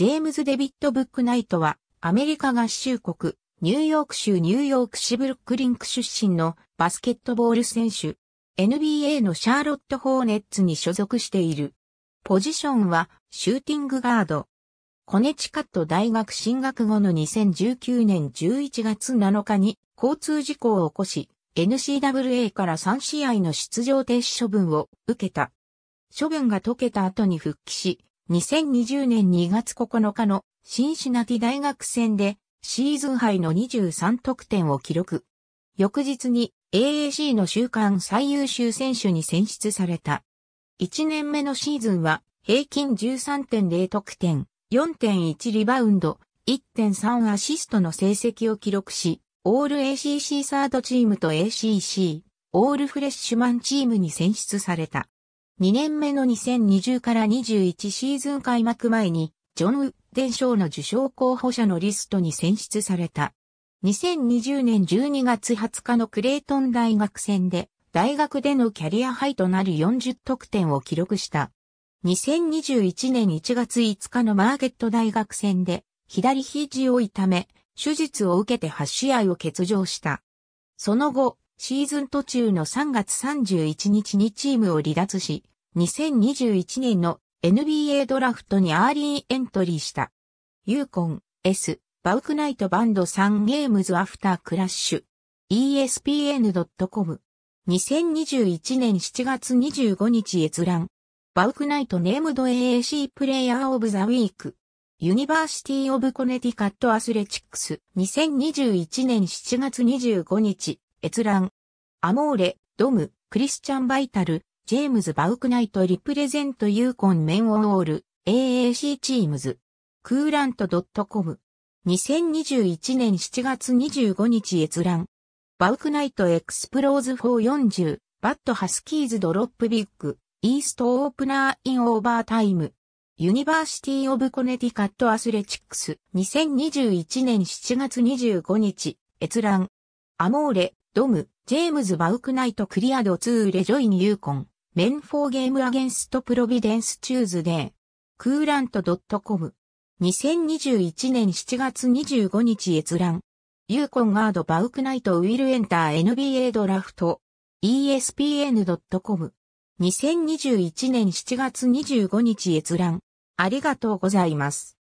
ジェームズ・デビット・ブックナイトは、アメリカ合衆国、ニューヨーク州ニューヨーク市ブルックリンク出身のバスケットボール選手。NBA のシャーロット・ホーネッツに所属している。ポジションはシューティングガード。コネチカット大学進学後の2019年11月7日に交通事故を起こし、n c w a から3試合の出場停止処分を受けた。処分が解けた後に復帰し、2020年2月9日のシンシナティ大学戦でシーズンハイの23得点を記録。翌日に AAC の週間最優秀選手に選出された。1年目のシーズンは平均13.0得点、4.1リバウンド、1.3アシストの成績を記録し、オール ACC サードチームと ACC、オールフレッシュマンチームに選出された。2年目の2020から21シーズン開幕前に、ジョン・ウッデン賞の受賞候補者のリストに選出された。2020年12月20日のクレイトン大学戦で、大学でのキャリアハイとなる40得点を記録した。2021年1月5日のマーケット大学戦で、左肘を痛め、手術を受けて8試合を欠場した。その後、シーズン途中の3月31日にチームを離脱し、2021年の NBA ドラフトにアーリーエントリーした。ユーコン、S、バウクナイトバンド3ゲームズアフタークラッシュ。ESPN.com。2021年7月25日閲覧。バウクナイトネームド AAC プレイヤーオブザウィーク。ユニバーシティオブコネティカットアスレチックス。2021年7月25日。閲覧。アモーレ、ドム、クリスチャンバイタル、ジェームズ・バウクナイト・リプレゼント・ユーコン・メン・オール、AAC チームズ、クーラント .com。2021年7月25日閲覧。バウクナイト・エクスプローズフォー4 0バット・ハスキーズ・ドロップ・ビッグ、イースト・オープナー・イン・オーバータイム。ユニバーシティ・オブ・コネティカット・アスレチックス。2021年7月25日、閲覧。アモーレ、ドム、ジェームズ・バウクナイト・クリアド・ツー・レジョイン・ユーコン。メンフォーゲームアゲンストプロビデンスチューズデー。クーラント .com。2021年7月25日閲覧。ユーコンガードバウクナイトウィルエンター NBA ドラフト。ESPN.com。2021年7月25日閲覧。ありがとうございます。